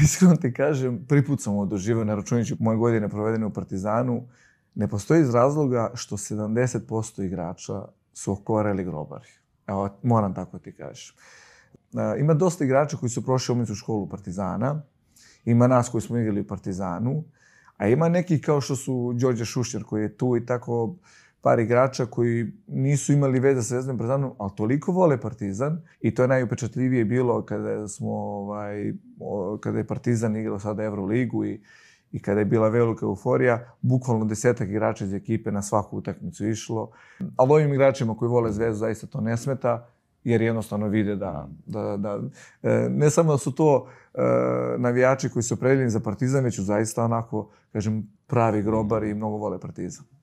iskreno ti kažem, prvi put sam ovo doživao, ne moje godine provedene u Partizanu, ne postoji iz razloga što 70% igrača su okoreli grobari. Evo, moram tako ti kažem. E, ima dosta igrača koji su prošli omnicu školu Partizana, ima nas koji smo igrali u Partizanu, a ima neki kao što su Đorđe Šušćer koji je tu i tako par igrača koji nisu imali veze sa Zvezdom Partizanu, ali toliko vole Partizan i to je najupečatljivije bilo kada smo ovaj kada je Partizan igrao sada Evroligu i i kada je bila velika euforija, bukvalno desetak igrača iz ekipe na svaku utakmicu išlo. Ali ovim igračima koji vole Zvezdu zaista to ne smeta, jer jednostavno vide da, da, da e, ne samo da su to e, navijači koji su predeljeni za Partizan, već su zaista onako, kažem, pravi grobari i mnogo vole Partizan.